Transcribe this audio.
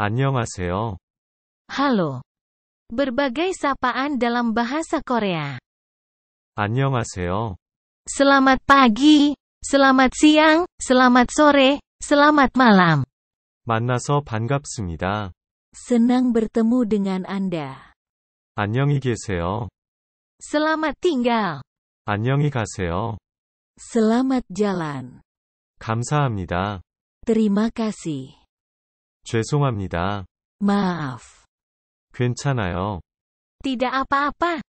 안녕하세요. Halo. Berbagai sapaan dalam bahasa Korea. 안녕하세요. Selamat pagi, selamat siang, selamat sore, selamat malam. 만나서 반갑습니다. Senang bertemu dengan Anda. 안녕히 계세요. Selamat tinggal. 안녕히 가세요. Selamat jalan. 감사합니다. Terima kasih. 죄송합니다. Maaf. 괜찮아요. Tidak apa-apa.